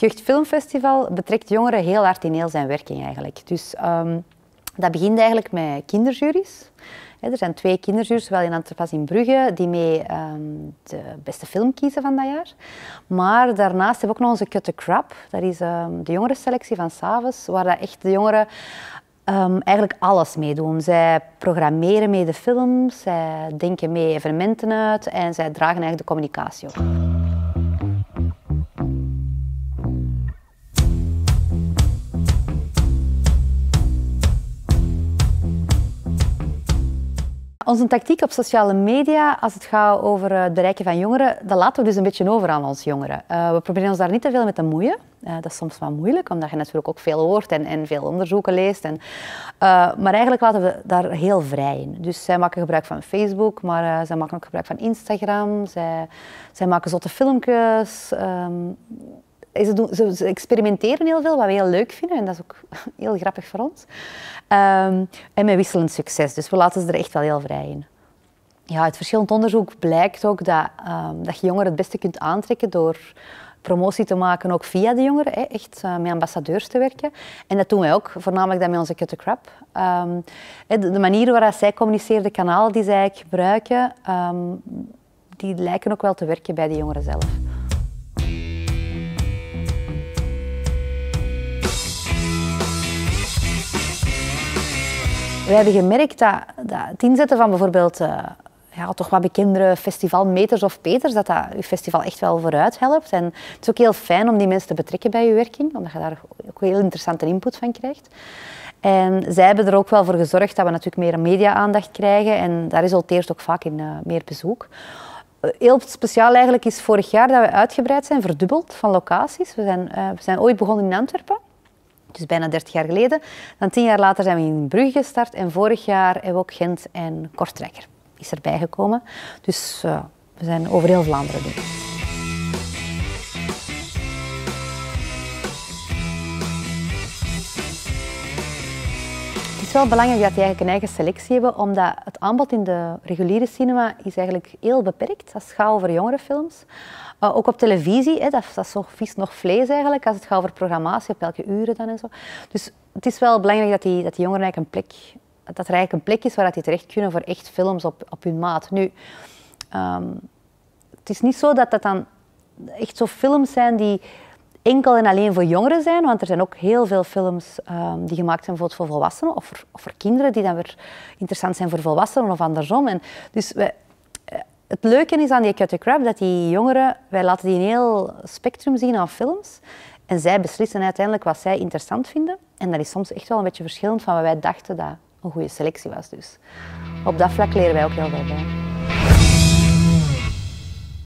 Het Jeugdfilmfestival betrekt jongeren heel hard in heel zijn werking eigenlijk. Dus ehm, dat begint eigenlijk met kinderjuries. er zijn twee kinderjuries, zowel in als in Brugge, die mee ehm, de beste film kiezen van dat jaar. Maar daarnaast hebben we ook nog onze Cut the Crap. Dat is ehm, de jongerenselectie van avonds, waar dat echt de jongeren Um, eigenlijk alles doen. Zij programmeren mee de films, zij denken mee evenementen uit en zij dragen eigenlijk de communicatie op. Onze tactiek op sociale media, als het gaat over het eh, bereiken van jongeren, dat laten we dus een beetje over aan ons jongeren. Eh, we proberen ons daar niet te veel mee te moeien. Eh, dat is soms wel moeilijk, omdat je natuurlijk ook veel hoort en, en veel onderzoeken leest. En, maar eigenlijk laten we daar heel vrij in. Dus zij maken gebruik van Facebook, maar zij maken ook gebruik van Instagram. Zij, zij maken zotte filmpjes. Ehm, ze, experimenteren heel veel, wat we heel leuk vinden. En dat is ook heel grappig voor ons. Ehm, en met wisselend succes. Dus we laten ze er echt wel heel vrij in. Ja, uit verschillend onderzoek blijkt ook dat, ehm, dat je jongeren het beste kunt aantrekken door promotie te maken, ook via de jongeren, hè, echt eh, met ambassadeurs te werken. En dat doen wij ook, voornamelijk dat met onze Cut the Crap. Ehm, de, manier waarop zij communiceren, de kanalen die zij gebruiken, die lijken ook wel te werken bij de jongeren zelf. We hebben gemerkt dat, dat het inzetten van bijvoorbeeld uh, ja, toch wat bekendere festivalmeters of peters, dat dat je festival echt wel vooruit helpt. En het is ook heel fijn om die mensen te betrekken bij je werking, omdat je daar ook heel interessante input van krijgt. En zij hebben er ook wel voor gezorgd dat we natuurlijk meer media-aandacht krijgen en dat resulteert ook vaak in eh, meer bezoek. Eh, heel speciaal eigenlijk is vorig jaar dat we uitgebreid zijn, verdubbeld van locaties. We zijn, we zijn ooit begonnen in Antwerpen dus bijna 30 jaar geleden. Dan tien jaar later zijn we in Brugge gestart en vorig jaar hebben we ook Gent en Kortrekker is erbij gekomen. Dus eh, we zijn over heel Vlaanderen nu. is wel belangrijk dat je eigenlijk een eigen selectie hebben, omdat het aanbod in de reguliere cinema is eigenlijk heel beperkt. Als het gaat over jongere films. Eh, ook op televisie, hè, dat, dat is nog vis nog vlees eigenlijk, als het gaat over programmatie, op welke uren dan en zo. Dus het is wel belangrijk dat die, dat jongeren eigenlijk een plek, dat er eigenlijk een plek is waar dat die terecht kunnen voor echt films op, op hun maat. Nu, ehm, het is niet zo dat dat dan echt zo films zijn die enkel en alleen voor jongeren zijn, want er zijn ook heel veel films ehm, die gemaakt zijn voor volwassenen of voor, of voor, kinderen die dan weer interessant zijn voor volwassenen of andersom. En dus eh, het leuke is aan die Cut the Crap dat die jongeren, wij laten die een heel spectrum zien aan films. En zij beslissen uiteindelijk wat zij interessant vinden. En dat is soms echt wel een beetje verschillend van wat wij dachten dat een goede selectie was. Dus op dat vlak leren wij ook heel veel bij.